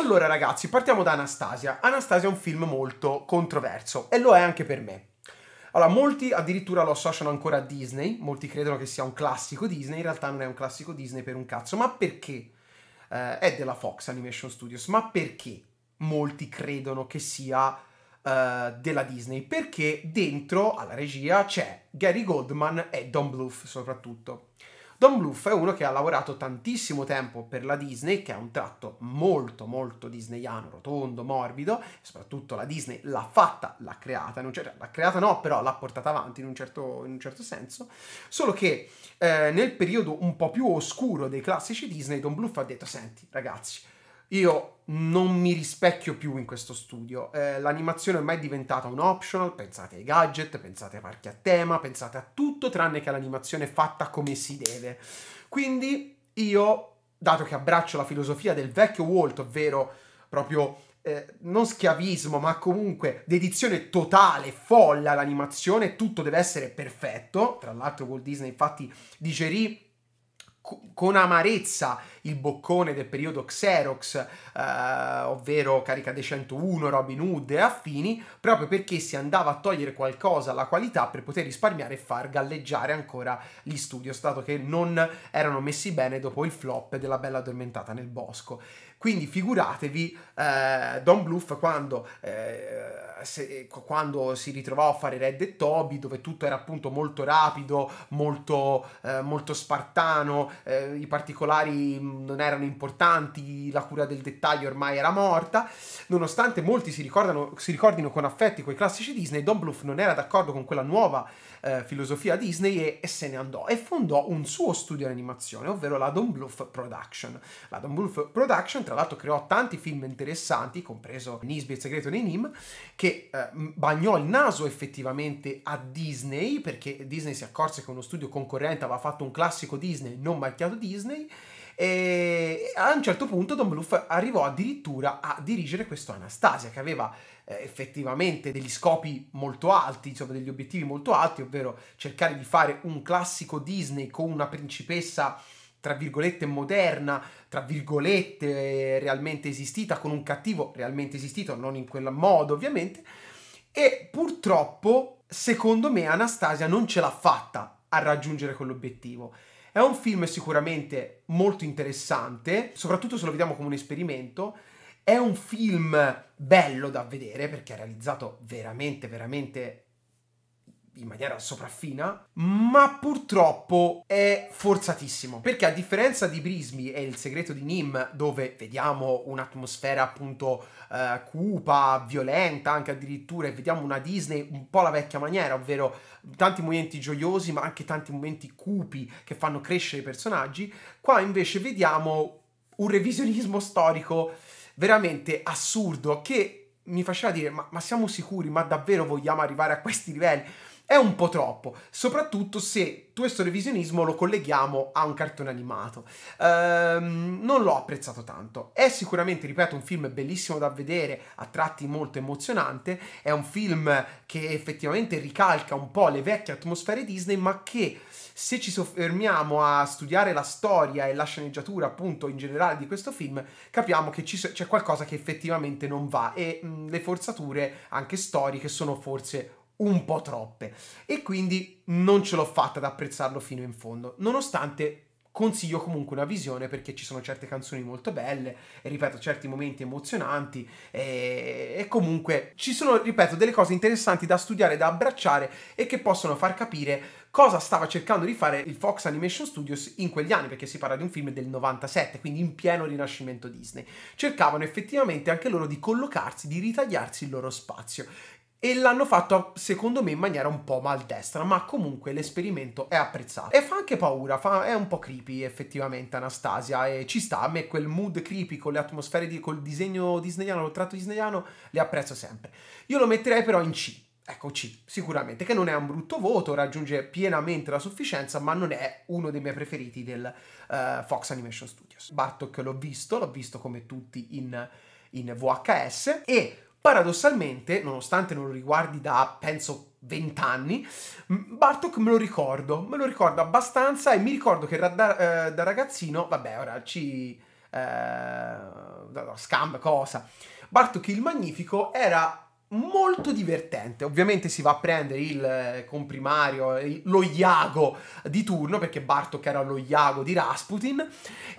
Allora ragazzi, partiamo da Anastasia. Anastasia è un film molto controverso e lo è anche per me. Allora, molti addirittura lo associano ancora a Disney, molti credono che sia un classico Disney, in realtà non è un classico Disney per un cazzo, ma perché? Eh, è della Fox Animation Studios, ma perché molti credono che sia eh, della Disney? Perché dentro alla regia c'è Gary Goldman e Don Bluth soprattutto. Don Bluff è uno che ha lavorato tantissimo tempo per la Disney, che ha un tratto molto molto disneyano, rotondo, morbido, soprattutto la Disney l'ha fatta, l'ha creata, certo, l'ha creata no, però l'ha portata avanti in un certo, in un certo senso, solo che eh, nel periodo un po' più oscuro dei classici Disney Don Bluff ha detto, senti ragazzi, io non mi rispecchio più in questo studio. Eh, l'animazione ormai è diventata un optional, pensate ai gadget, pensate ai parchi a tema, pensate a tutto tranne che all'animazione fatta come si deve. Quindi io, dato che abbraccio la filosofia del vecchio Walt, ovvero proprio eh, non schiavismo, ma comunque dedizione totale, folle all'animazione, tutto deve essere perfetto. Tra l'altro Walt Disney infatti digerì con amarezza il boccone del periodo Xerox, eh, ovvero dei 101, Robin Hood e affini, proprio perché si andava a togliere qualcosa alla qualità per poter risparmiare e far galleggiare ancora gli studios, dato che non erano messi bene dopo il flop della Bella Addormentata nel Bosco. Quindi figuratevi eh, Don Bluff quando, eh, se, quando, si ritrovò a fare Red e Toby, dove tutto era appunto molto rapido, molto, eh, molto spartano, eh, i particolari mm, non erano importanti, la cura del dettaglio ormai era morta. Nonostante molti si, si ricordino con affetti quei classici Disney, Don Bluff non era d'accordo con quella nuova eh, filosofia Disney e, e se ne andò e fondò un suo studio di animazione, ovvero la Don Bluff Production. La Don Bluff Production tra l'altro creò tanti film interessanti, compreso Nisby il segreto dei Nim, che eh, bagnò il naso effettivamente a Disney, perché Disney si accorse che uno studio concorrente aveva fatto un classico Disney non marchiato Disney, e a un certo punto Don Bluff arrivò addirittura a dirigere questo Anastasia, che aveva eh, effettivamente degli scopi molto alti, insomma degli obiettivi molto alti, ovvero cercare di fare un classico Disney con una principessa tra virgolette moderna, tra virgolette realmente esistita, con un cattivo realmente esistito, non in quel modo ovviamente, e purtroppo secondo me Anastasia non ce l'ha fatta a raggiungere quell'obiettivo. È un film sicuramente molto interessante, soprattutto se lo vediamo come un esperimento, è un film bello da vedere perché ha realizzato veramente, veramente in maniera sopraffina, ma purtroppo è forzatissimo. Perché a differenza di Brismi e il segreto di Nim, dove vediamo un'atmosfera appunto eh, cupa, violenta anche addirittura, e vediamo una Disney un po' la vecchia maniera, ovvero tanti momenti gioiosi ma anche tanti momenti cupi che fanno crescere i personaggi, qua invece vediamo un revisionismo storico veramente assurdo che mi faceva dire ma, ma siamo sicuri, ma davvero vogliamo arrivare a questi livelli? È un po' troppo, soprattutto se questo revisionismo lo colleghiamo a un cartone animato. Ehm, non l'ho apprezzato tanto. È sicuramente, ripeto, un film bellissimo da vedere, a tratti molto emozionante. È un film che effettivamente ricalca un po' le vecchie atmosfere Disney, ma che se ci soffermiamo a studiare la storia e la sceneggiatura, appunto, in generale di questo film, capiamo che c'è qualcosa che effettivamente non va e mh, le forzature, anche storiche, sono forse un po' troppe e quindi non ce l'ho fatta ad apprezzarlo fino in fondo, nonostante consiglio comunque una visione perché ci sono certe canzoni molto belle, e ripeto, certi momenti emozionanti e, e, comunque ci sono, ripeto, delle cose interessanti da studiare, da abbracciare e che possono far capire cosa stava cercando di fare il Fox Animation Studios in quegli anni, perché si parla di un film del 97, quindi in pieno rinascimento Disney. Cercavano effettivamente anche loro di collocarsi, di ritagliarsi il loro spazio e l'hanno fatto secondo me in maniera un po' maldestra, ma comunque l'esperimento è apprezzato. E fa anche paura, fa, è un po' creepy effettivamente Anastasia e ci sta, a me quel mood creepy con le atmosfere, di, col disegno disneyano, col tratto disneyano, le apprezzo sempre. Io lo metterei però in C, ecco C sicuramente, che non è un brutto voto, raggiunge pienamente la sufficienza, ma non è uno dei miei preferiti del uh, Fox Animation Studios. Bartok l'ho visto, l'ho visto come tutti in, in VHS e Paradossalmente, nonostante non lo riguardi da, penso, 20 anni, Bartok me lo ricordo, me lo ricordo abbastanza e mi ricordo che da, eh, da ragazzino, vabbè, ora ci... Eh, scam, cosa. Bartok il Magnifico era molto divertente. Ovviamente si va a prendere il eh, comprimario, il, lo Iago di turno, perché Bartok era lo Iago di Rasputin,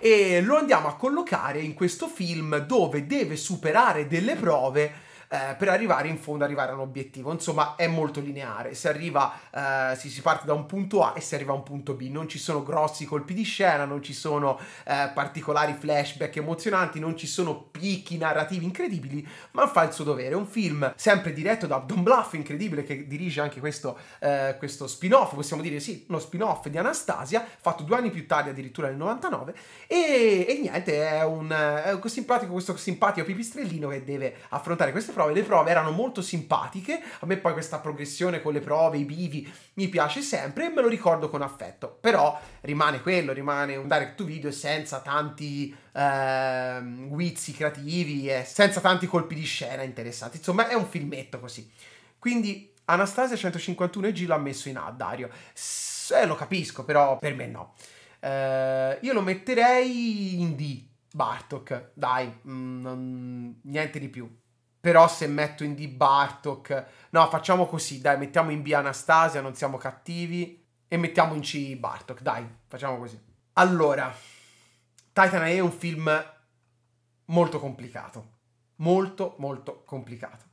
e lo andiamo a collocare in questo film dove deve superare delle prove eh, per arrivare in fondo, arrivare a un obiettivo. Insomma, è molto lineare. Si arriva, eh, si, si, parte da un punto A e si arriva a un punto B. Non ci sono grossi colpi di scena, non ci sono eh, particolari flashback emozionanti, non ci sono picchi narrativi incredibili, ma fa il suo dovere. È un film sempre diretto da Don Bluff, incredibile, che dirige anche questo, eh, questo spin-off, possiamo dire sì, uno spin-off di Anastasia, fatto due anni più tardi, addirittura nel 99. E, e niente, è un, è un simpatico, questo simpatico pipistrellino che deve affrontare queste problemi prove, le prove erano molto simpatiche, a me poi questa progressione con le prove, i bivi, mi piace sempre e me lo ricordo con affetto, però rimane quello, rimane un direct to video senza tanti eh, guizzi creativi e senza tanti colpi di scena interessanti, insomma è un filmetto così. Quindi Anastasia 151 e G l'ha messo in A, Dario. S eh, lo capisco, però per me no. Eh, io lo metterei in D, Bartok. Dai, mm, niente di più. Però se metto in D Bartok... No, facciamo così, dai, mettiamo in B Anastasia, non siamo cattivi. E mettiamo in C Bartok, dai, facciamo così. Allora, Titan è un film molto complicato. Molto, molto complicato.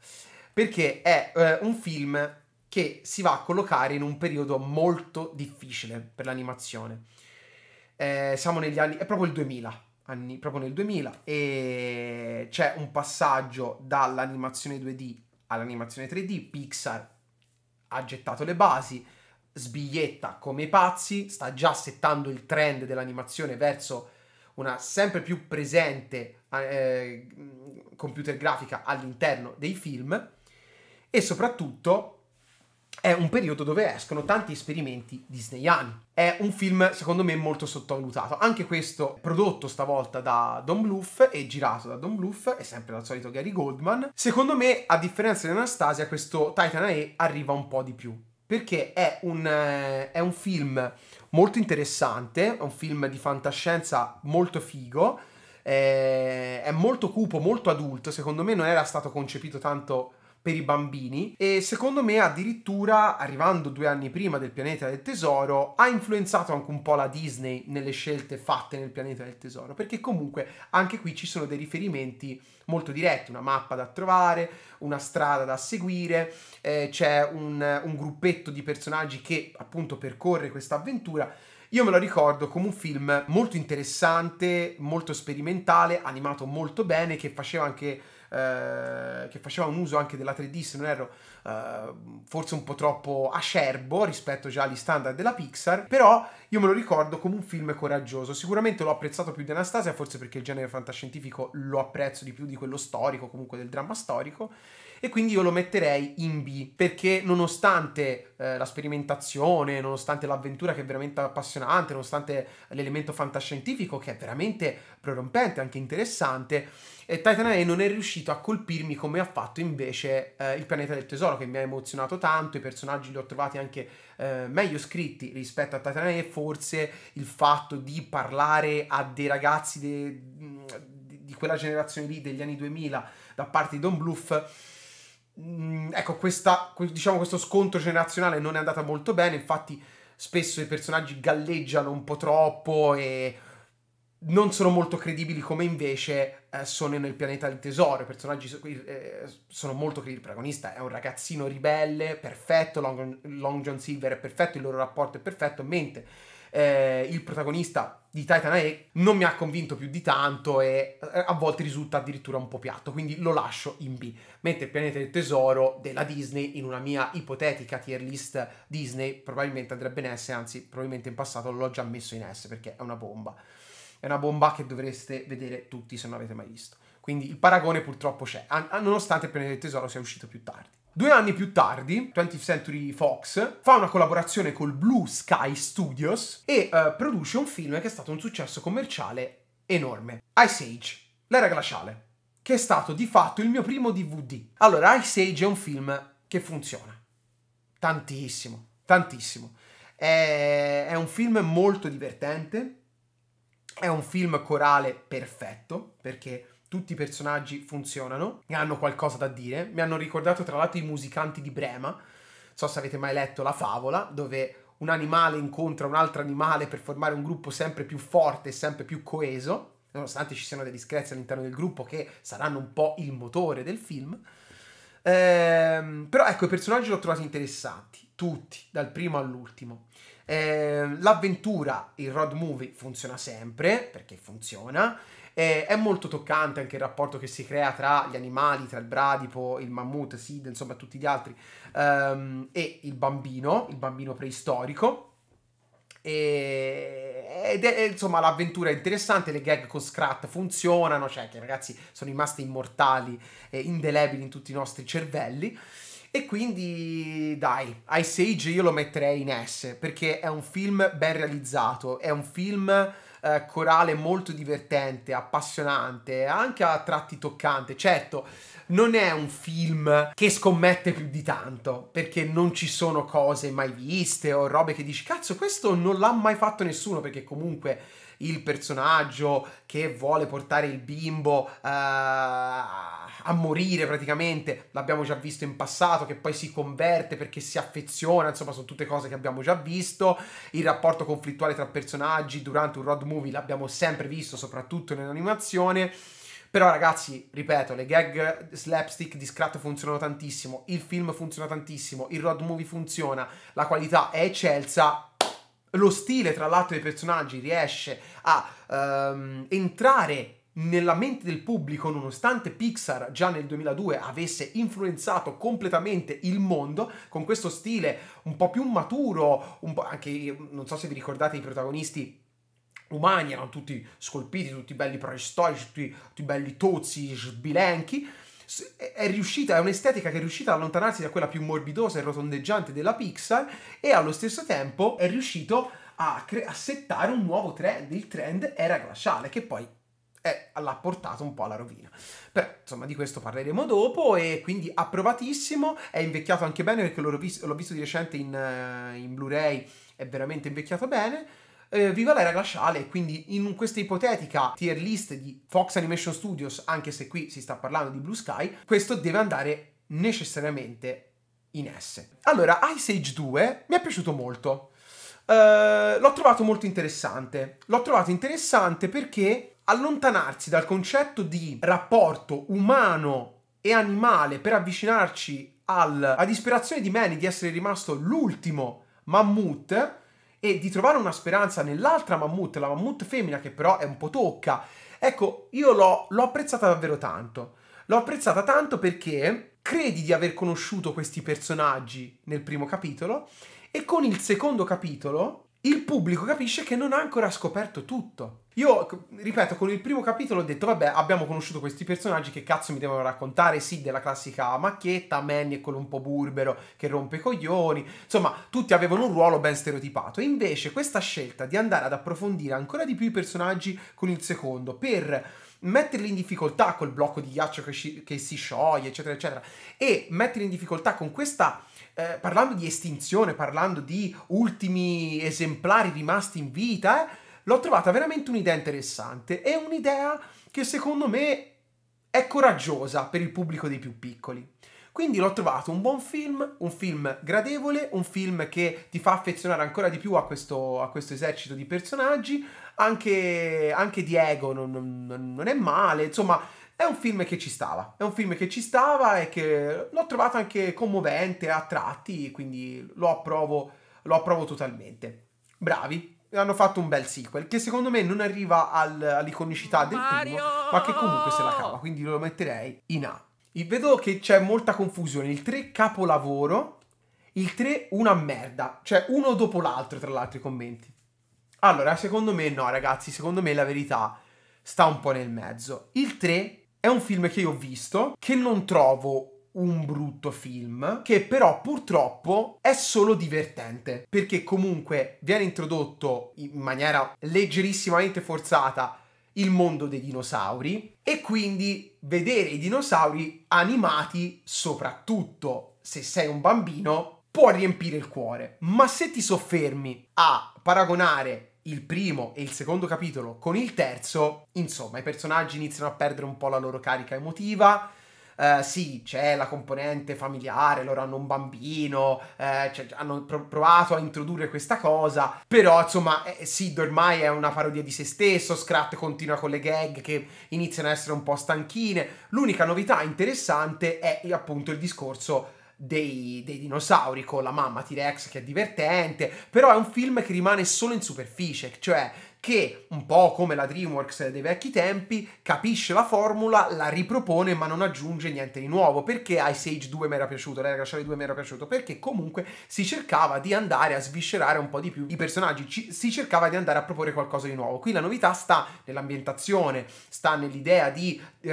Perché è eh, un film che si va a collocare in un periodo molto difficile per l'animazione. Eh, siamo negli anni... è proprio il 2000, anni, proprio nel 2000, e c'è un passaggio dall'animazione 2D all'animazione 3D, Pixar ha gettato le basi, sbiglietta come i pazzi, sta già settando il trend dell'animazione verso una sempre più presente eh, computer grafica all'interno dei film e soprattutto è un periodo dove escono tanti esperimenti disneyani. È un film, secondo me, molto sottovalutato. Anche questo prodotto stavolta da Don Bluff e girato da Don Bluff, è sempre dal solito Gary Goldman. Secondo me, a differenza di Anastasia, questo Titan AE arriva un po' di più. Perché è un, eh, è un film molto interessante, è un film di fantascienza molto figo, eh, è molto cupo, molto adulto. Secondo me non era stato concepito tanto per i bambini e secondo me addirittura arrivando due anni prima del pianeta del tesoro ha influenzato anche un po' la Disney nelle scelte fatte nel pianeta del tesoro perché comunque anche qui ci sono dei riferimenti molto diretti, una mappa da trovare, una strada da seguire, eh, c'è un, un gruppetto di personaggi che appunto percorre questa avventura. Io me lo ricordo come un film molto interessante, molto sperimentale, animato molto bene, che faceva anche eh, che faceva un uso anche della 3D, se non erro, eh, forse un po' troppo acerbo rispetto già agli standard della Pixar, però io me lo ricordo come un film coraggioso. Sicuramente l'ho apprezzato più di Anastasia, forse perché il genere fantascientifico lo apprezzo di più di quello storico, comunque del dramma storico e quindi io lo metterei in B perché nonostante eh, la sperimentazione, nonostante l'avventura che è veramente appassionante, nonostante l'elemento fantascientifico che è veramente prorompente, anche interessante, eh, Titan A non è riuscito a colpirmi come ha fatto invece eh, il pianeta del tesoro che mi ha emozionato tanto, i personaggi li ho trovati anche eh, meglio scritti rispetto a Titan A forse il fatto di parlare a dei ragazzi de, di quella generazione lì degli anni 2000 da parte di Don Bluff Mm, ecco, questa, diciamo, questo scontro generazionale non è andato molto bene, infatti spesso i personaggi galleggiano un po' troppo e non sono molto credibili come invece eh, sono nel pianeta del tesoro. I personaggi eh, sono molto credibili. Il protagonista è un ragazzino ribelle, perfetto, Long, Long John Silver è perfetto, il loro rapporto è perfetto, mentre eh, il protagonista di Titan A non mi ha convinto più di tanto e eh, a volte risulta addirittura un po' piatto, quindi lo lascio in B. Mentre il pianeta del tesoro della Disney in una mia ipotetica tier list Disney probabilmente andrebbe in S, anzi probabilmente in passato l'ho già messo in S perché è una bomba. È una bomba che dovreste vedere tutti se non avete mai visto. Quindi il paragone purtroppo c'è, nonostante il pianeta del tesoro sia uscito più tardi. Due anni più tardi, 20th Century Fox fa una collaborazione col Blue Sky Studios e eh, produce un film che è stato un successo commerciale enorme, Ice Age, l'era glaciale, che è stato di fatto il mio primo DVD. Allora, Ice Age è un film che funziona tantissimo, tantissimo. È, è un film molto divertente, è un film corale perfetto, perché tutti i personaggi funzionano, e hanno qualcosa da dire, mi hanno ricordato tra l'altro i musicanti di Brema, non so se avete mai letto la favola, dove un animale incontra un altro animale per formare un gruppo sempre più forte e sempre più coeso, nonostante ci siano delle discrezie all'interno del gruppo che saranno un po' il motore del film. Ehm, però ecco, i personaggi li ho trovati interessanti, tutti, dal primo all'ultimo. Ehm, l'avventura, il road movie funziona sempre, perché funziona. E è molto toccante anche il rapporto che si crea tra gli animali, tra il bradipo, il mammut, Sid, insomma tutti gli altri, um, e il bambino, il bambino preistorico. E, ed è, insomma l'avventura è interessante, le gag con Scrat funzionano, cioè che ragazzi sono rimaste immortali, e indelebili in tutti i nostri cervelli. E quindi dai, Ice Age io lo metterei in S perché è un film ben realizzato, è un film eh, corale molto divertente, appassionante, anche a tratti toccante. Certo, non è un film che scommette più di tanto, perché non ci sono cose mai viste o robe che dici cazzo, questo non l'ha mai fatto nessuno, perché comunque il personaggio che vuole portare il bimbo uh, a morire praticamente, l'abbiamo già visto in passato, che poi si converte perché si affeziona, insomma sono tutte cose che abbiamo già visto, il rapporto conflittuale tra personaggi durante un road movie l'abbiamo sempre visto, soprattutto nell'animazione. Però ragazzi, ripeto, le gag slapstick di Scrat funzionano tantissimo, il film funziona tantissimo, il road movie funziona, la qualità è eccelsa, lo stile, tra l'altro, dei personaggi riesce a um, entrare nella mente del pubblico, nonostante Pixar già nel 2002 avesse influenzato completamente il mondo, con questo stile un po' più maturo, un po' anche, non so se vi ricordate i protagonisti umani, erano tutti scolpiti, tutti belli preistorici, tutti, tutti belli tozzi, sbilenchi, è riuscita, è un'estetica che è riuscita ad allontanarsi da quella più morbidosa e rotondeggiante della Pixar e allo stesso tempo è riuscito a, cre- a settare un nuovo trend, il trend era glaciale, che poi è, l'ha portato un po' alla rovina. Però, insomma, di questo parleremo dopo e quindi approvatissimo, è invecchiato anche bene perché l'ho, vis- l'ho visto di recente in, eh, in Blu-ray, è veramente invecchiato bene eh, viva l'era glaciale, quindi in questa ipotetica tier list di Fox Animation Studios, anche se qui si sta parlando di Blue Sky, questo deve andare necessariamente in S. Allora, Ice Age 2 mi è piaciuto molto. Uh, l'ho trovato molto interessante. L'ho trovato interessante perché allontanarsi dal concetto di rapporto umano e animale per avvicinarci al, a disperazione di Manny di essere rimasto l'ultimo mammut e di trovare una speranza nell'altra mammut, la mammut femmina che però è un po' tocca. Ecco, io l'ho, apprezzata davvero tanto. L'ho apprezzata tanto perché credi di aver conosciuto questi personaggi nel primo capitolo e con il secondo capitolo il pubblico capisce che non ha ancora scoperto tutto. Io, ripeto, con il primo capitolo ho detto, vabbè, abbiamo conosciuto questi personaggi, che cazzo mi devono raccontare? Sì, della classica macchietta, Manny è quello un po' burbero che rompe i coglioni, insomma, tutti avevano un ruolo ben stereotipato. E invece questa scelta di andare ad approfondire ancora di più i personaggi con il secondo, per metterli in difficoltà col blocco di ghiaccio che, sci- che si scioglie, eccetera, eccetera, e metterli in difficoltà con questa, eh, parlando di estinzione, parlando di ultimi esemplari rimasti in vita, eh, l'ho trovata veramente un'idea interessante e un'idea che secondo me è coraggiosa per il pubblico dei più piccoli. Quindi l'ho trovato un buon film, un film gradevole, un film che ti fa affezionare ancora di più a questo, a questo esercito di personaggi, anche, anche Diego non, non, non, è male, insomma è un film che ci stava, è un film che ci stava e che l'ho trovato anche commovente a tratti, quindi lo approvo, lo approvo totalmente. Bravi, hanno fatto un bel sequel che secondo me non arriva al, all'iconicità del Mario! primo, ma che comunque se la cava, quindi lo metterei in A. E vedo che c'è molta confusione, il 3 capolavoro, il 3 una merda, cioè uno dopo l'altro tra l'altro i commenti. Allora, secondo me no, ragazzi, secondo me la verità sta un po' nel mezzo. Il 3 è un film che io ho visto, che non trovo un brutto film, che però purtroppo è solo divertente, perché comunque viene introdotto in maniera leggerissimamente forzata il mondo dei dinosauri e quindi vedere i dinosauri animati, soprattutto se sei un bambino, può riempire il cuore. Ma se ti soffermi a paragonare il primo e il secondo capitolo con il terzo, insomma, i personaggi iniziano a perdere un po' la loro carica emotiva. Uh, sì, c'è la componente familiare, loro hanno un bambino, eh, cioè, hanno provato a introdurre questa cosa, però insomma eh, eh Sid ormai è una parodia di se stesso, Scrat continua con le gag che iniziano a essere un po' stanchine, l'unica novità interessante è appunto il discorso dei, dei dinosauri con la mamma T-Rex che è divertente, però è un film che rimane solo in superficie, cioè che un po' come la DreamWorks dei vecchi tempi capisce la formula, la ripropone ma non aggiunge niente di nuovo perché Ice Age 2 mi era piaciuto, Red Crash 2 mi era piaciuto perché comunque si cercava di andare a sviscerare un po' di più i personaggi, ci, si cercava di andare a proporre qualcosa di nuovo, qui la novità sta nell'ambientazione, sta nell'idea di, di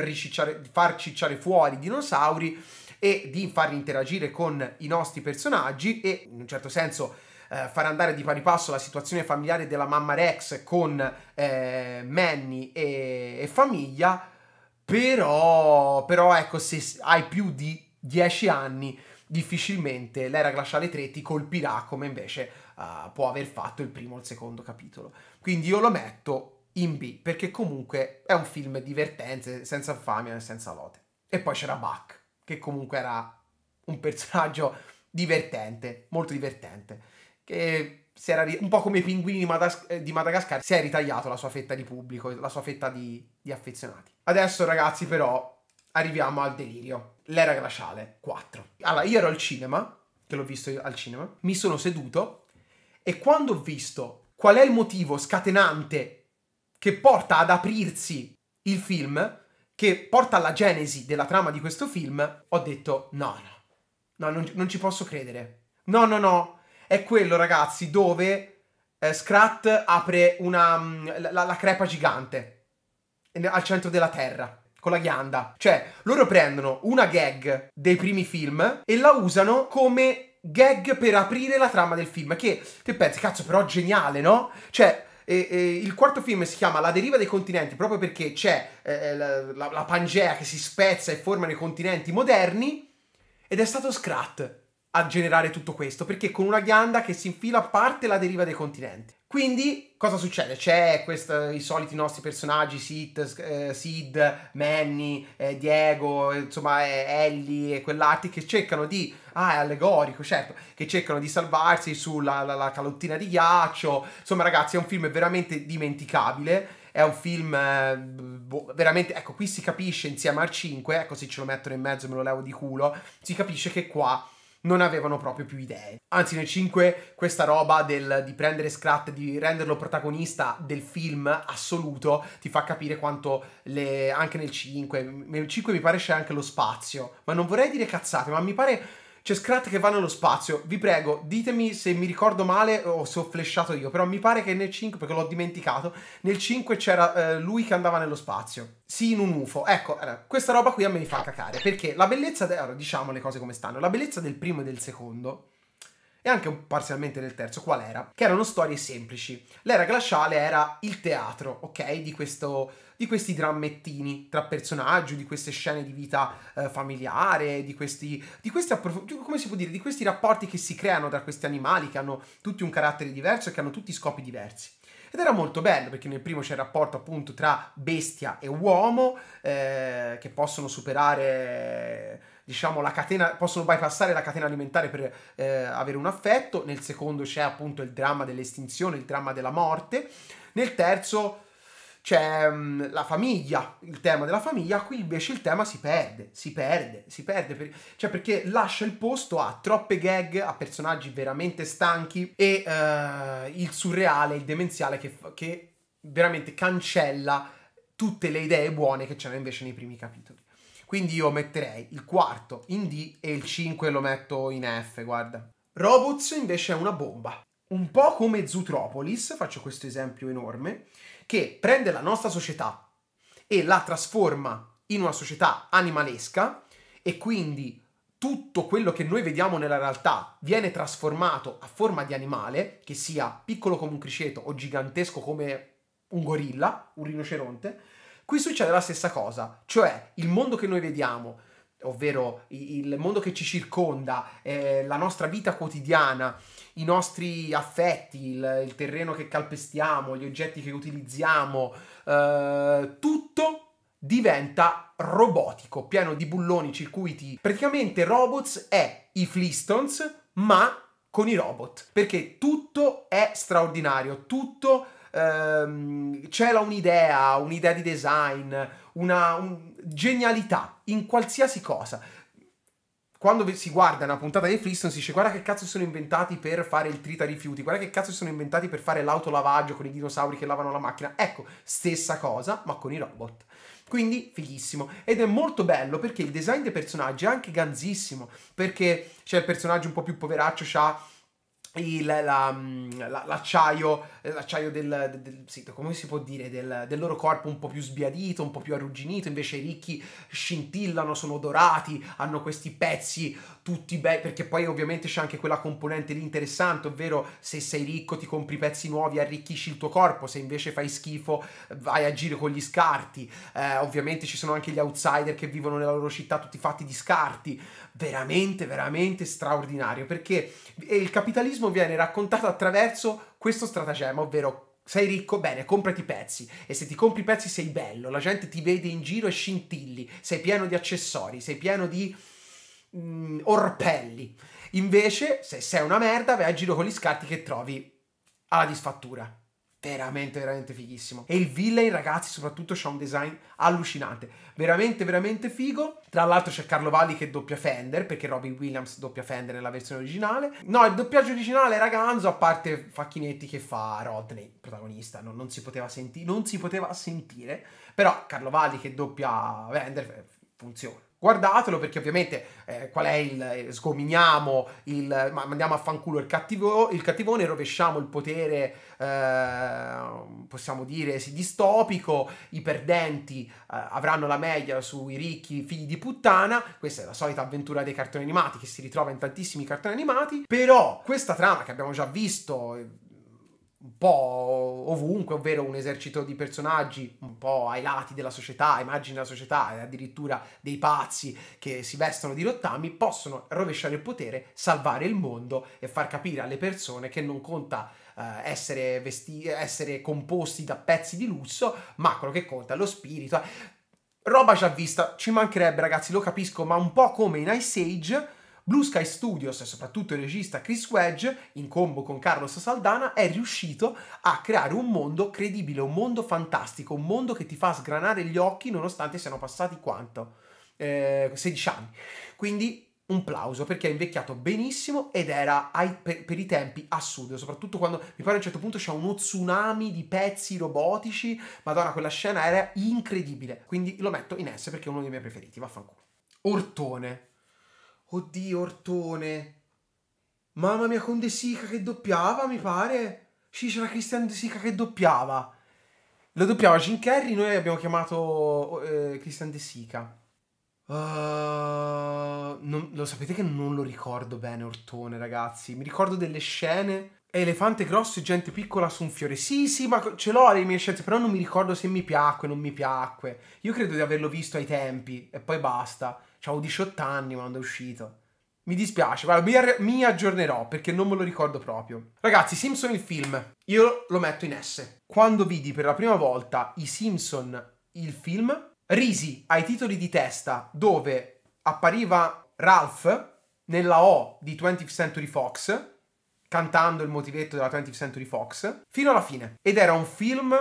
far cicciare fuori i dinosauri e di farli interagire con i nostri personaggi e in un certo senso eh, far andare di pari passo la situazione familiare della mamma Rex con eh, Manny e, e famiglia, però, però ecco, se hai più di 10 anni difficilmente l'era glaciale 3 ti colpirà come invece uh, può aver fatto il primo o il secondo capitolo. Quindi io lo metto in B perché comunque è un film divertente, senza famia e senza lote. E poi c'era Bach che comunque era un personaggio divertente, molto divertente, che si era un po' come i pinguini di, Madas- eh, di Madagascar, si è ritagliato la sua fetta di pubblico, la sua fetta di, di affezionati. Adesso ragazzi però arriviamo al delirio, l'era glaciale 4. Allora, io ero al cinema, che l'ho visto al cinema, mi sono seduto e quando ho visto qual è il motivo scatenante che porta ad aprirsi il film, che porta alla genesi della trama di questo film, ho detto no, no, no, non, non ci posso credere. No, no, no, è quello ragazzi dove eh, Scrat apre una, mm, la, la crepa gigante al centro della Terra con la ghianda. Cioè, loro prendono una gag dei primi film e la usano come gag per aprire la trama del film. Che, che pensi, cazzo, però geniale, no? Cioè, e, e, il quarto film si chiama La deriva dei continenti proprio perché c'è eh, eh, la, la, la, Pangea che si spezza e forma nei continenti moderni ed è stato Scrat a generare tutto questo perché con una ghianda che si infila parte la deriva dei continenti. Quindi cosa succede? C'è questo, i soliti nostri personaggi, Sid, eh, Sid Manny, eh, Diego, insomma eh, Ellie e quell'altro che cercano di ah è allegorico, certo, che cercano di salvarsi sulla la, la calottina di ghiaccio. Insomma ragazzi è un film veramente dimenticabile è un film eh, boh, veramente, ecco, qui si capisce insieme al 5, ecco se ce lo mettono in mezzo me lo levo di culo, si capisce che qua non avevano proprio più idee. Anzi nel 5 questa roba del, di prendere Scrat, di renderlo protagonista del film assoluto, ti fa capire quanto le, anche nel 5, nel 5 mi pare c'è anche lo spazio, ma non vorrei dire cazzate, ma mi pare c'è Scrat che va nello spazio. Vi prego, ditemi se mi ricordo male o se ho flashato io. Però mi pare che nel 5, perché l'ho dimenticato, nel 5 c'era eh, lui che andava nello spazio. Sì, in un UFO. Ecco, questa roba qui a me mi fa cacare. Perché la bellezza... De... Allora, diciamo le cose come stanno. La bellezza del primo e del secondo e anche parzialmente nel terzo qual era, che erano storie semplici. L'era glaciale era il teatro, ok, di, questo, di questi drammettini tra personaggi, di queste scene di vita eh, familiare, di questi, di questi approf- come si può dire, di questi rapporti che si creano tra questi animali che hanno tutti un carattere diverso e che hanno tutti scopi diversi. Ed era molto bello perché nel primo c'è il rapporto appunto tra bestia e uomo eh, che possono superare diciamo, la catena, possono bypassare la catena alimentare per eh, avere un affetto, nel secondo c'è appunto il dramma dell'estinzione, il dramma della morte, nel terzo c'è um, la famiglia, il tema della famiglia, qui invece il tema si perde, si perde, si perde, per... cioè perché lascia il posto a troppe gag, a personaggi veramente stanchi e uh, il surreale, il demenziale che, che veramente cancella tutte le idee buone che c'erano invece nei primi capitoli. Quindi io metterei il quarto in D e il 5 lo metto in F, guarda. Robots invece è una bomba. Un po' come Zootropolis, faccio questo esempio enorme, che prende la nostra società e la trasforma in una società animalesca e quindi tutto quello che noi vediamo nella realtà viene trasformato a forma di animale, che sia piccolo come un criceto o gigantesco come un gorilla, un rinoceronte, Qui succede la stessa cosa, cioè il mondo che noi vediamo, ovvero il mondo che ci circonda, eh, la nostra vita quotidiana, i nostri affetti, il, il, terreno che calpestiamo, gli oggetti che utilizziamo, eh, tutto diventa robotico, pieno di bulloni, circuiti. Praticamente Robots è i Flistons, ma con i robot, perché tutto è straordinario, tutto ehm, c'era un'idea, un'idea di design, una un, genialità in qualsiasi cosa. Quando si guarda una puntata dei Flintstone si dice guarda che cazzo sono inventati per fare il trita rifiuti, guarda che cazzo sono inventati per fare l'autolavaggio con i dinosauri che lavano la macchina. Ecco, stessa cosa ma con i robot. Quindi fighissimo. Ed è molto bello perché il design dei personaggi è anche ganzissimo. Perché c'è il personaggio un po' più poveraccio, ha l'acciaio, l'acciaio del, del, del come si può dire, del, del, loro corpo un po' più sbiadito, un po' più arrugginito, invece i ricchi scintillano, sono dorati, hanno questi pezzi tutti bei, perché poi ovviamente c'è anche quella componente lì interessante, ovvero se sei ricco ti compri pezzi nuovi, arricchisci il tuo corpo, se invece fai schifo eh, vai a giro con gli scarti, eh, ovviamente ci sono anche gli outsider che vivono nella loro città tutti fatti di scarti, veramente, veramente straordinario, perché il capitalismo viene raccontato attraverso questo stratagemma, ovvero sei ricco? Bene, comprati pezzi. E se ti compri pezzi sei bello, la gente ti vede in giro e scintilli, sei pieno di accessori, sei pieno di mh, mm, orpelli. Invece, se sei una merda, vai a giro con gli scarti che trovi alla disfattura. Veramente, veramente fighissimo. E il villain, ragazzi, soprattutto c'ha un design allucinante. Veramente, veramente figo. Tra l'altro c'è Carlo Valli che doppia Fender, perché Robin Williams doppia Fender nella versione originale. No, il doppiaggio originale era Ganzo, a parte Facchinetti che fa Rodney, protagonista. Non, non, si poteva senti- non si poteva sentire. Però Carlo Valli che doppia Fender eh, funziona guardatelo perché ovviamente eh, qual è il eh, sgominiamo il mandiamo a fanculo il, cattivo, il cattivone rovesciamo il potere eh, possiamo dire sì, distopico i perdenti eh, avranno la meglio sui ricchi figli di puttana questa è la solita avventura dei cartoni animati che si ritrova in tantissimi cartoni animati però questa trama che abbiamo già visto un po' ovunque, ovvero un esercito di personaggi un po' ai lati della società, ai margini della società, addirittura dei pazzi che si vestono di rottami, possono rovesciare il potere, salvare il mondo e far capire alle persone che non conta eh, essere, vesti- essere composti da pezzi di lusso, ma quello che conta è lo spirito. Roba già vista, ci mancherebbe ragazzi, lo capisco, ma un po' come in Ice Age Blue Sky Studios e soprattutto il regista Chris Wedge, in combo con Carlos Saldana, è riuscito a creare un mondo credibile, un mondo fantastico, un mondo che ti fa sgranare gli occhi nonostante siano passati quanto? Eh, 16 anni. Quindi un plauso perché è invecchiato benissimo ed era ai, per, per, i tempi assurdo, soprattutto quando mi pare a un certo punto c'è uno tsunami di pezzi robotici, madonna quella scena era incredibile, quindi lo metto in S perché è uno dei miei preferiti, vaffanculo. Ortone, Oddio, Ortone. Mamma mia, con De Sica che doppiava, mi pare. Sì, c'era Christian De Sica che doppiava. Lo doppiava Jim Carrey, noi abbiamo chiamato eh, Christian De Sica. Uh, non, lo sapete che non lo ricordo bene Ortone, ragazzi. Mi ricordo delle scene. Elefante grosso e gente piccola su un fiore. Sì, sì, ma ce l'ho alle mie scelte, però non mi ricordo se mi piacque o non mi piacque. Io credo di averlo visto ai tempi e poi basta avevo 18 anni quando è uscito. Mi dispiace, guarda, mi, mi, aggiornerò perché non me lo ricordo proprio. Ragazzi, Simpson il film, io lo metto in S. Quando vidi per la prima volta i Simpson il film, risi ai titoli di testa dove appariva Ralph nella O di 20th Century Fox, cantando il motivetto della 20th Century Fox, fino alla fine. Ed era un film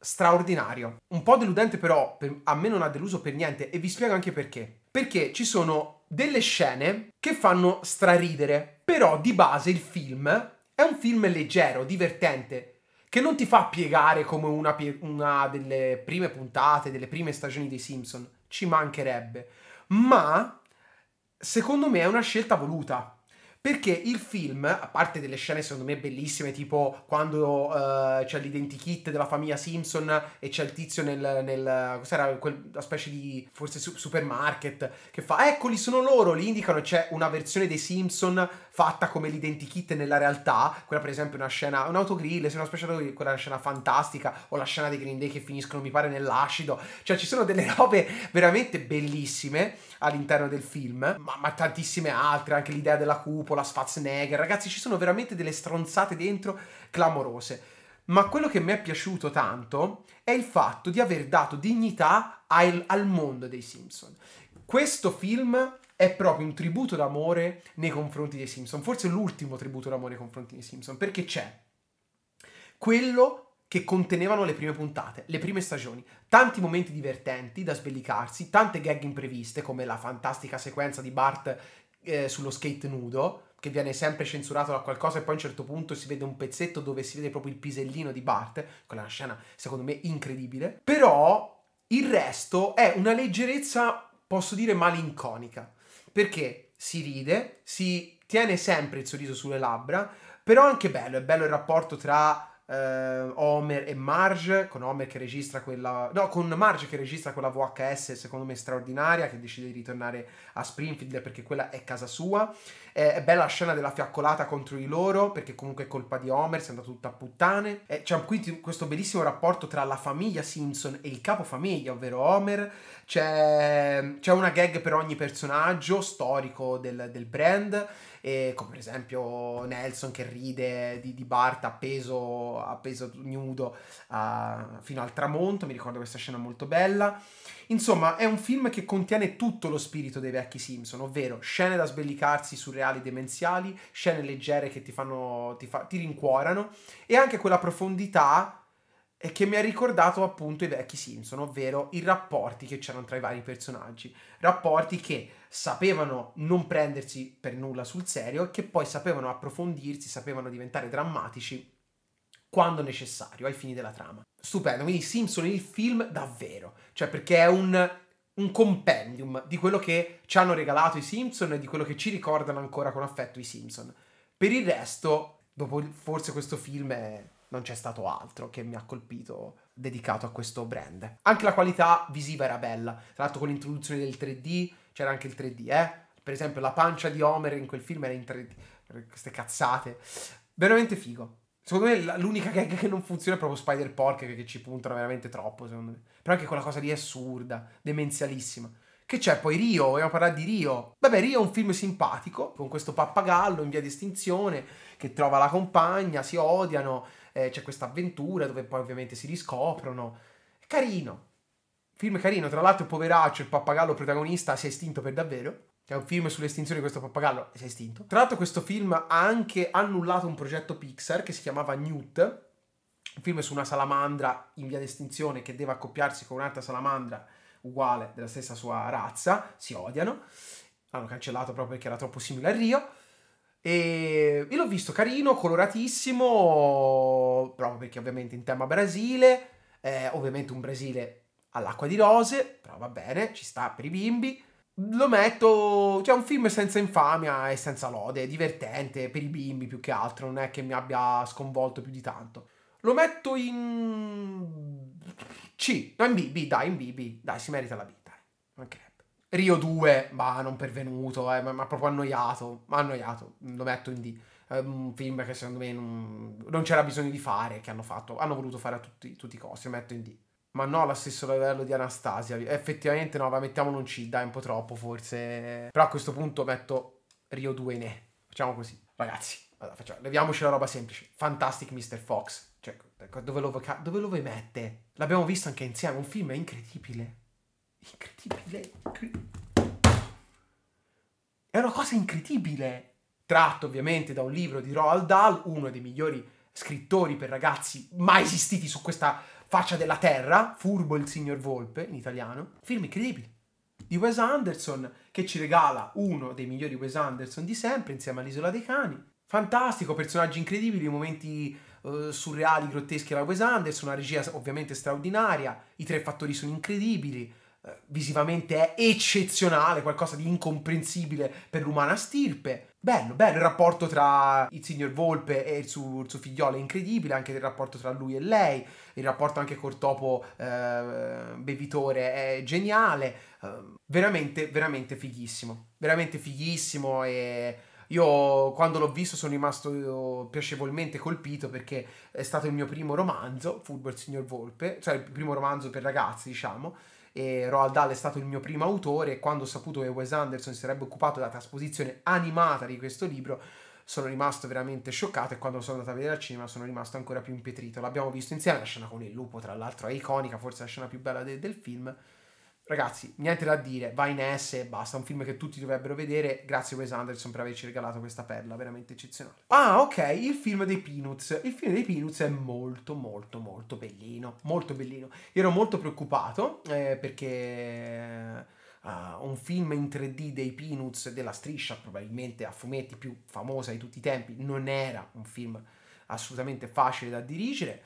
straordinario. Un po' deludente però, per, a me non ha deluso per niente e vi spiego anche perché. Perché ci sono delle scene che fanno straridere, però di base il film è un film leggero, divertente, che non ti fa piegare come una, una delle prime puntate, delle prime stagioni dei Simpson, ci mancherebbe. Ma secondo me è una scelta voluta perché il film, a parte delle scene secondo me bellissime, tipo quando uh, c'è l'identikit della famiglia Simpson e c'è il tizio nel, nel cos'era, quella specie di, forse supermarket, che fa, eccoli sono loro, li indicano, c'è una versione dei Simpson fatta come l'identikit nella realtà, quella per esempio una scena, un autogrill, se una special quella scena fantastica, o la scena dei Green Day che finiscono mi pare nell'acido, cioè ci sono delle robe veramente bellissime all'interno del film, ma, ma tantissime altre, anche l'idea della cupola, Schwarzenegger, ragazzi ci sono veramente delle stronzate dentro clamorose. Ma quello che mi è piaciuto tanto è il fatto di aver dato dignità al, al mondo dei Simpson. Questo film è proprio un tributo d'amore nei confronti dei Simpson, forse l'ultimo tributo d'amore nei confronti dei Simpson, perché c'è quello che contenevano le prime puntate, le prime stagioni. Tanti momenti divertenti da sbellicarsi, tante gag impreviste, come la fantastica sequenza di Bart eh, sullo skate nudo, che viene sempre censurato da qualcosa e poi a un certo punto si vede un pezzetto dove si vede proprio il pisellino di Bart, quella è una scena secondo me incredibile. Però il resto è una leggerezza, posso dire, malinconica perché si ride, si tiene sempre il sorriso sulle labbra, però è anche bello, è bello il rapporto tra Uh, Homer e Marge, con Homer che registra quella... No, con Marge che registra quella VHS secondo me straordinaria, che decide di ritornare a Springfield perché quella è casa sua è bella la scena della fiaccolata contro di loro, perché comunque è colpa di Homer, si è andata tutta a puttane. Eh, c'è quindi questo bellissimo rapporto tra la famiglia Simpson e il capo famiglia ovvero Homer. C'è, c'è una gag per ogni personaggio storico del, del brand, eh, come per esempio Nelson che ride di, di Bart appeso, appeso nudo uh, fino al tramonto, mi ricordo questa scena molto bella. Insomma, è un film che contiene tutto lo spirito dei vecchi Simpson, ovvero scene da sbellicarsi surreali demenziali, scene leggere che ti fanno ti, fa, ti rincuorano e anche quella profondità eh, che mi ha ricordato appunto i vecchi Simpson, ovvero i rapporti che c'erano tra i vari personaggi, rapporti che sapevano non prendersi per nulla sul serio e che poi sapevano approfondirsi, sapevano diventare drammatici quando necessario, ai fini della trama. Stupendo, quindi Simpson il film davvero, cioè perché è un, un compendium di quello che ci hanno regalato i Simpson e di quello che ci ricordano ancora con affetto i Simpson. Per il resto, dopo forse questo film è non c'è stato altro che mi ha colpito dedicato a questo brand. Anche la qualità visiva era bella, tra l'altro con l'introduzione del 3D, c'era anche il 3D, eh? Per esempio la pancia di Homer in quel film era in 3D, queste cazzate. Veramente figo. Secondo me l'unica gag che non funziona è proprio Spider Pork che ci puntano veramente troppo, secondo me. Però anche quella cosa lì è assurda, demenzialissima. Che c'è poi Rio, vogliamo parlare di Rio. Vabbè, Rio è un film simpatico, con questo pappagallo in via di estinzione, che trova la compagna, si odiano, eh, c'è questa avventura dove poi ovviamente si riscoprono. È carino. Film carino, tra l'altro poveraccio, il pappagallo protagonista si è estinto per davvero che è un film sull'estinzione di questo pappagallo, si è estinto. Tra l'altro questo film ha anche annullato un progetto Pixar che si chiamava Newt, un film su una salamandra in via d'estinzione che deve accoppiarsi con un'altra salamandra uguale della stessa sua razza, si odiano, l'hanno cancellato proprio perché era troppo simile a Rio. E io l'ho visto carino, coloratissimo, proprio perché ovviamente in tema Brasile, eh, ovviamente un Brasile all'acqua di rose, però va bene, ci sta per i bimbi lo metto, cioè un film senza infamia e senza lode, divertente per i bimbi più che altro, non è che mi abbia sconvolto più di tanto. Lo metto in C, no in BB, dai, in BB, dai, si merita la B, dai. Okay. Rio 2, ma non pervenuto, eh, ma proprio annoiato, ma annoiato, lo metto in D. È un film che secondo me non, non c'era bisogno di fare, che hanno fatto, hanno voluto fare a tutti, tutti i costi, lo metto in D. Ma no, allo stesso livello di Anastasia. Effettivamente no, ma mettiamo un C, dai, un po' troppo forse. Però a questo punto metto Rio 2 in Facciamo così. Ragazzi, allora, facciamo, leviamoci la roba semplice. Fantastic Mr. Fox. Cioè, dove lo, dove lo vuoi mette? L'abbiamo visto anche insieme, un film è incredibile. Incredibile. È una cosa incredibile. Tratto ovviamente da un libro di Roald Dahl, uno dei migliori scrittori per ragazzi mai esistiti su questa Faccia della Terra, Furbo il signor Volpe in italiano, film incredibile di Wes Anderson che ci regala uno dei migliori Wes Anderson di sempre insieme all'Isola dei Cani. Fantastico, personaggi incredibili, momenti eh, surreali, grotteschi alla Wes Anderson, una regia ovviamente straordinaria, i tre fattori sono incredibili, eh, visivamente è eccezionale, qualcosa di incomprensibile per l'umana stirpe. Bello, bello il rapporto tra il signor Volpe e il suo, il suo, figliolo è incredibile, anche il rapporto tra lui e lei, il rapporto anche col topo eh, bevitore è geniale, eh, veramente, veramente fighissimo, veramente fighissimo e io quando l'ho visto sono rimasto piacevolmente colpito perché è stato il mio primo romanzo, Football Signor Volpe, cioè il primo romanzo per ragazzi diciamo, e Roald Dahl è stato il mio primo autore e quando ho saputo che Wes Anderson si sarebbe occupato della trasposizione animata di questo libro sono rimasto veramente scioccato e quando sono andato a vedere al cinema sono rimasto ancora più impietrito. L'abbiamo visto insieme, la scena con il lupo tra l'altro è iconica, forse la scena più bella de- del film Ragazzi, niente da dire, va in S e basta, un film che tutti dovrebbero vedere. Grazie Wes Anderson per averci regalato questa perla, veramente eccezionale. Ah, ok, il film dei Peanuts. Il film dei Peanuts è molto, molto, molto bellino, molto bellino. Io ero molto preoccupato eh, perché uh, un film in 3D dei Peanuts della striscia, probabilmente a fumetti più famosa di tutti i tempi, non era un film assolutamente facile da dirigere,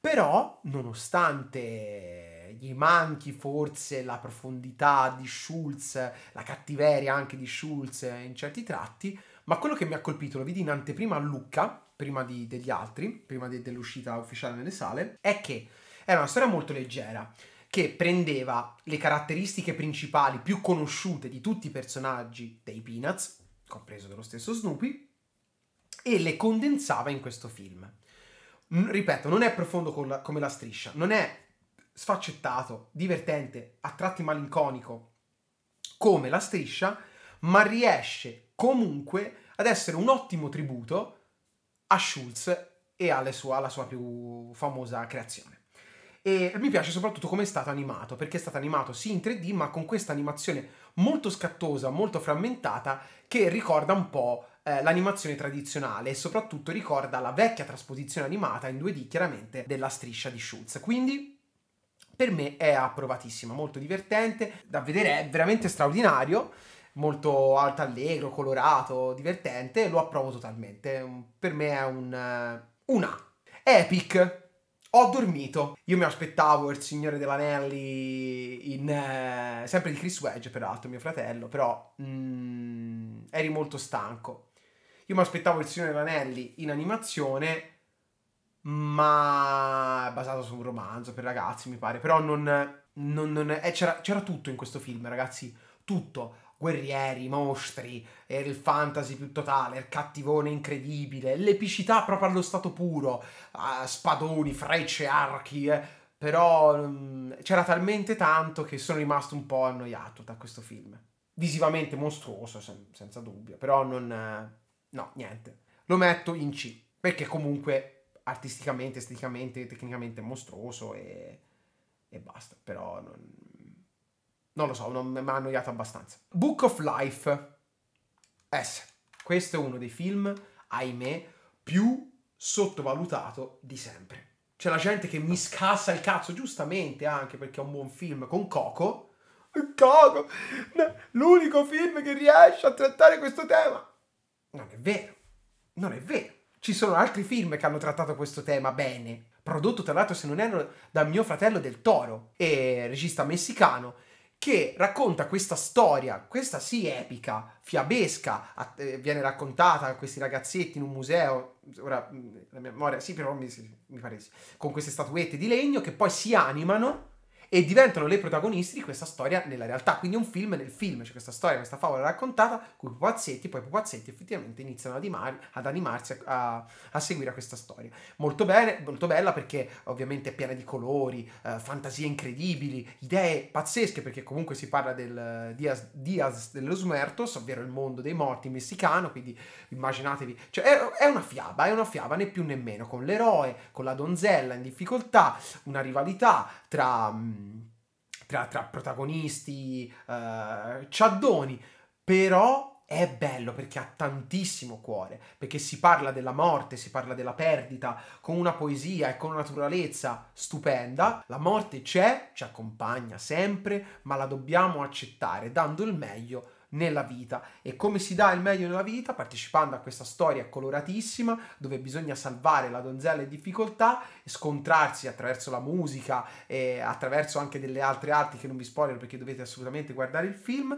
però nonostante gli manchi forse la profondità di Schulz, la cattiveria anche di Schulz in certi tratti, ma quello che mi ha colpito, lo vidi in anteprima a Lucca, prima di, degli altri, prima de, dell'uscita ufficiale nelle sale, è che era una storia molto leggera, che prendeva le caratteristiche principali più conosciute di tutti i personaggi dei Peanuts, compreso dello stesso Snoopy, e le condensava in questo film. Ripeto, non è profondo come la striscia, non è sfaccettato, divertente, a tratti malinconico come la striscia, ma riesce comunque ad essere un ottimo tributo a Schulz e alla sua, alla sua più famosa creazione. E mi piace soprattutto come è stato animato, perché è stato animato sì in 3D, ma con questa animazione molto scattosa, molto frammentata, che ricorda un po' eh, l'animazione tradizionale e soprattutto ricorda la vecchia trasposizione animata in 2D, chiaramente, della striscia di Schulz. Quindi per me è approvatissima, molto divertente, da vedere è veramente straordinario, molto alto allegro, colorato, divertente, lo approvo totalmente. Mm, per me è un eh, una epic. Ho dormito. Io mi aspettavo il Signore degli in eh, sempre di Chris Wedge, peraltro, mio fratello, però mm, eri molto stanco. Io mi aspettavo il Signore degli in animazione ma è basato su un romanzo per ragazzi, mi pare. Però non... non, non eh, c'era, c'era tutto in questo film, ragazzi. Tutto guerrieri, mostri, era il fantasy più totale, il cattivone incredibile, l'epicità proprio allo stato puro, uh, spadoni, frecce, archi, eh. però um, c'era talmente tanto che sono rimasto un po' annoiato da questo film. Visivamente mostruoso, sen- senza dubbio, però non... Eh, no, niente. Lo metto in C, perché comunque artisticamente, esteticamente, tecnicamente mostruoso e, e basta. Però non, non lo so, non mi ha annoiato abbastanza. Book of Life S. Questo è uno dei film, ahimè, più sottovalutato di sempre. C'è la gente che mi scassa il cazzo, giustamente anche perché è un buon film con Coco. Coco, l'unico film che riesce a trattare questo tema. Non è vero, non è vero. Ci sono altri film che hanno trattato questo tema bene, prodotto tra l'altro se non erro da mio fratello del Toro, e regista messicano, che racconta questa storia, questa sì epica, fiabesca, eh, viene raccontata a questi ragazzetti in un museo, ora mm, la mia memoria, sì però mi, mi pare, con queste statuette di legno che poi si animano e diventano le protagoniste di questa storia nella realtà. Quindi un film nel film, c'è cioè questa storia, questa favola raccontata con i pupazzetti, poi i pupazzetti effettivamente iniziano ad, animar, ad animarsi, a, a, seguire questa storia. Molto bene, molto bella perché ovviamente è piena di colori, eh, fantasie incredibili, idee pazzesche perché comunque si parla del eh, Diaz, Diaz de los Muertos, ovvero il mondo dei morti messicano, quindi immaginatevi, cioè è, è una fiaba, è una fiaba né più né meno, con l'eroe, con la donzella in difficoltà, una rivalità tra mm, Ehm, tra, tra protagonisti, uh, ciaddoni, però è bello perché ha tantissimo cuore, perché si parla della morte, si parla della perdita con una poesia e con una naturalezza stupenda. La morte c'è, ci accompagna sempre, ma la dobbiamo accettare dando il meglio nella vita. E come si dà il meglio nella vita? Partecipando a questa storia coloratissima dove bisogna salvare la donzella in difficoltà, scontrarsi attraverso la musica e attraverso anche delle altre arti che non vi spoiler perché dovete assolutamente guardare il film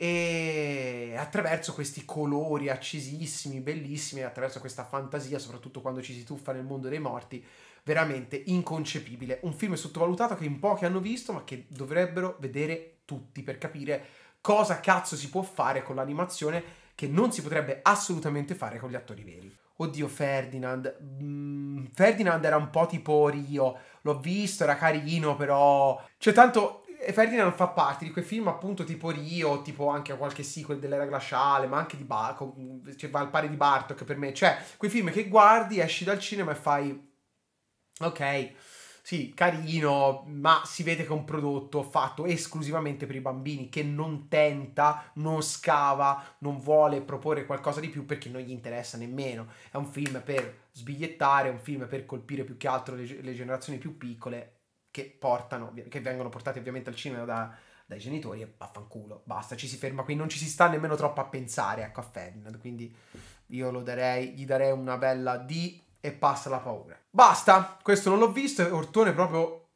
e attraverso questi colori accesissimi, bellissimi, attraverso questa fantasia, soprattutto quando ci si tuffa nel mondo dei morti, veramente inconcepibile. Un film sottovalutato che in pochi hanno visto, ma che dovrebbero vedere tutti per capire cosa cazzo si può fare con l'animazione che non si potrebbe assolutamente fare con gli attori veri. Oddio, Ferdinand. Mm, Ferdinand era un po' tipo Rio. L'ho visto, era carino, però. Cioè, tanto. Eh, Ferdinand fa parte di quei film appunto tipo Rio, tipo anche qualche sequel dell'era glaciale, ma anche di Bartok, cioè va al pari di Bartok per me, cioè quei film che guardi, esci dal cinema e fai ok, sì, carino, ma si vede che è un prodotto fatto esclusivamente per i bambini, che non tenta, non scava, non vuole proporre qualcosa di più perché non gli interessa nemmeno. È un film per sbigliettare, è un film per colpire più che altro le, le generazioni più piccole che portano, che vengono portate ovviamente al cinema da, dai genitori e vaffanculo, basta, ci si ferma qui, non ci si sta nemmeno troppo a pensare, ecco, a Ferdinand, quindi io lo darei, gli darei una bella D e passa la paura. Basta, questo non l'ho visto e Ortone proprio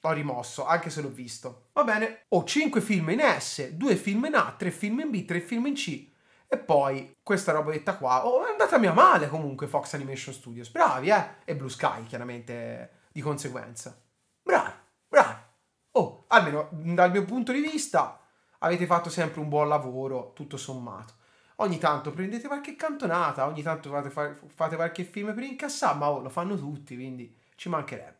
l'ho rimosso, anche se l'ho visto. Va bene, ho 5 film in S, 2 film in A, 3 film in B, 3 film in C e poi questa robetta qua. Oh, è andata mia male comunque Fox Animation Studios, bravi eh? E Blue Sky chiaramente di conseguenza. Bravi, bravi. Oh, almeno dal mio punto di vista avete fatto sempre un buon lavoro, tutto sommato ogni tanto prendete qualche cantonata, ogni tanto fate, fate qualche film per incassare, ma oh, lo fanno tutti, quindi ci mancherebbe.